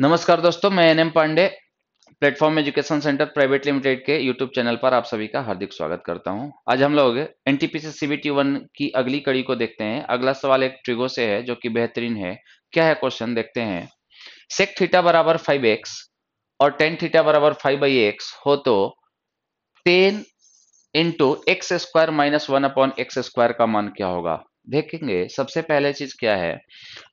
नमस्कार दोस्तों मैं N M Pandey platform education centre private limited के यूट्यूब चैनल पर आप सभी का हार्दिक स्वागत करता हूं आज हम लोग एन टी पी वन की अगली कड़ी को देखते हैं अगला सवाल एक ट्रिगो से है जो कि बेहतरीन है क्या है क्वेश्चन देखते हैं सेक थीटा बराबर फाइव एक्स और टेन थीटा बराबर फाइव बाई एक्स हो तो ten into x square minus one upon x square का मान क्या होगा देखेंगे सबसे पहले चीज क्या है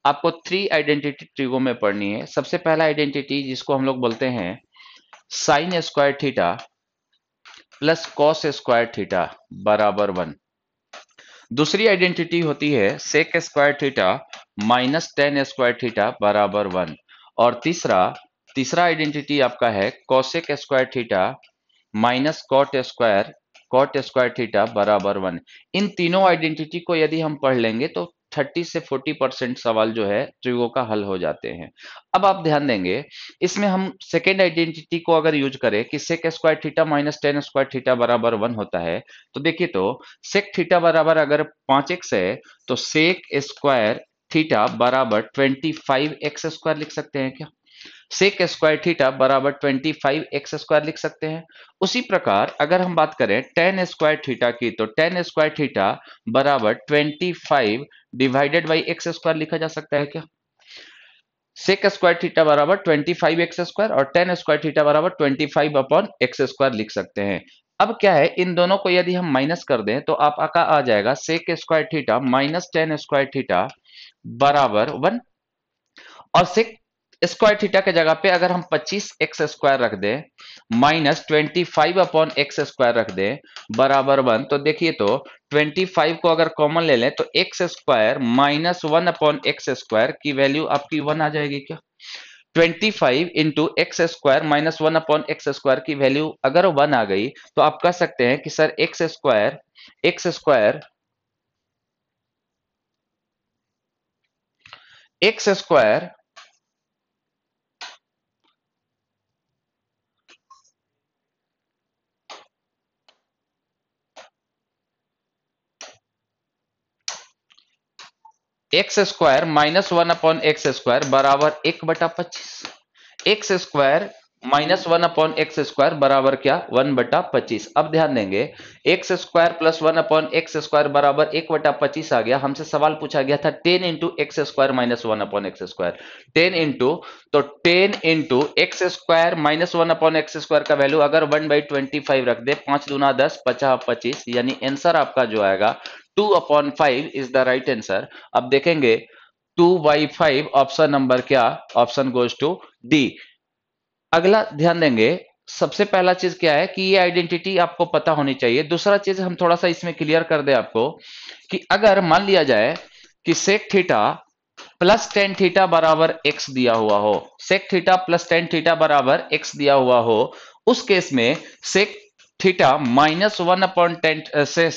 आपको थ्री आइडेंटिटी ट्रिगो में पढ़नी है सबसे पहला आइडेंटिटी जिसको हम लोग बोलते हैं sine square theta plus cos square theta बराबर वन दूसरी आइडेंटिटी होती है sec square theta minus tan square theta बराबर वन और तीसरा तीसरा आइडेंटिटी आपका है cosec square theta minus cot square cot square theta बराबर वन इन तीनों आइडेंटिटी को यदि हम पढ़ लेंगे तो 30 से 40 परसेंट सवाल जो है त्रिगो का हल हो जाते हैं अब आप ध्यान देंगे इसमें हम सेकेंड आइडेंटिटी को अगर यूज करें कि sec square theta minus tan square theta बराबर वन होता है तो देखिए तो सेक थीटा बराबर अगर पांच एक्स है तो सेक स्क्वायर थीटा बराबर ट्वेंटी फाइव एक्स स्क्वायर लिख सकते हैं क्या सेक स्क्वायर थीटा बराबर ट्वेंटी फाइव एक्स स्क्वायर लिख सकते हैं उसी प्रकार अगर हम बात करें टेन स्क्वायर थीटा की तो टेन स्क्वायर थीटा बराबर 25 डिवाइडेड बाई एक्स स्क्वायर लिखा जा सकता है क्या सेक स्क्वायर थीटा बराबर 25 एक्स स्क्वायर और टेन स्क्वायर थीटा बराबर twenty five upon x square लिख सकते हैं अब क्या है इन दोनों को यदि हम माइनस कर दें तो आपका आ जाएगा sec square theta minus tan square theta बराबर वन और सेक स्क्वायर थीटा के जगह पे अगर हम 25 एक्स स्क्वायर रख दें minus twenty five upon x square रख दें बराबर वन तो देखिए तो 25 को अगर कॉमन ले लें तो x square minus one upon x square की वैल्यू आपकी वन आ जाएगी क्या 25 five into x square minus one upon x square की वैल्यू अगर वन आ गई तो आप कह सकते हैं कि sir x square x square x square x square minus one upon x square बराबर एक बटा पच्चीस x square minus one upon x square बराबर क्या वन बटा पच्चीस अब ध्यान देंगे x square plus one upon x square बराबर एक बटा पच्चीस आ गया हमसे सवाल पूछा गया था ten into x square minus one upon x square ten into तो ten into x square minus one upon x square का वैल्यू अगर वन बाई ट्वेंटी फाइव रख दे पांच दुना दस पचास पच्चीस यानी आंसर आपका जो आएगा two upon five is the right answer अब देखेंगे two by five option number क्या ऑप्शन गोज टू डी अगला ध्यान देंगे सबसे पहला चीज क्या है कि ये आइडेंटिटी आपको पता होनी चाहिए दूसरा चीज हम थोड़ा सा इसमें क्लियर कर दे आपको कि अगर मान लिया जाए कि sec theta plus tan theta बराबर एक्स दिया हुआ हो sec theta plus tan theta बराबर एक्स दिया हुआ हो उस केस में sec theta minus one upon tan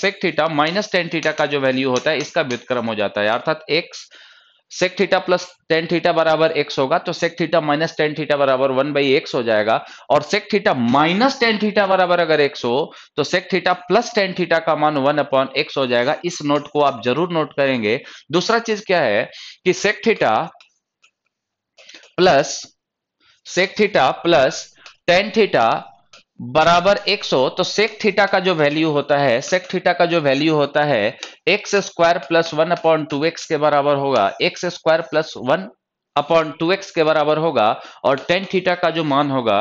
sec theta minus tan theta का जो वैल्यू होता है इसका व्युतक्रम हो जाता है अर्थात x sec theta plus tan theta बराबर एक्स होगा तो sec theta minus tan theta बराबर वन बाई एक्स हो जाएगा और sec theta minus tan theta बराबर अगर एक्स हो तो sec theta plus tan theta का मान वन अपॉन एक्स हो जाएगा इस नोट को आप जरूर नोट करेंगे दूसरा चीज क्या है कि sec theta plus sec theta plus tan theta बराबर 100 तो सेक थीटा का जो वैल्यू होता है सेक थीटा का जो वैल्यू होता है x square plus one upon two x के बराबर होगा x square plus one upon two x के बराबर होगा और टेन थीटा का जो मान होगा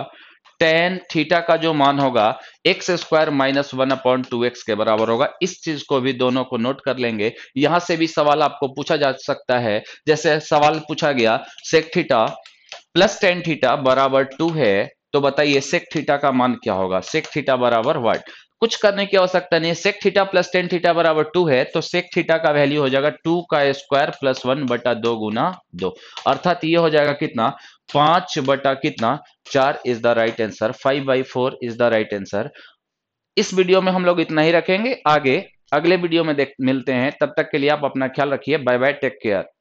टेन थीटा का जो मान होगा x square minus one upon two x के बराबर होगा इस चीज को भी दोनों को नोट कर लेंगे यहां से भी सवाल आपको पूछा जा सकता है जैसे सवाल पूछा गया sec theta plus tan theta बराबर टू है तो बताइए सेक थीटा का मान क्या होगा सेक थीटा बराबर वर्ड कुछ करने की आवश्यकता नहीं है sec theta plus tan theta बराबर टू है तो सेक थीटा का वैल्यू हो जाएगा टू का स्क्वायर प्लस वन बटा दो गुना दो अर्थात ये हो जाएगा कितना पांच बटा कितना चार is the right answer five by four is the right answer इस वीडियो में हम लोग इतना ही रखेंगे आगे अगले वीडियो में देख मिलते हैं तब तक के लिए आप अपना ख्याल रखिए बाय बाय टेक केयर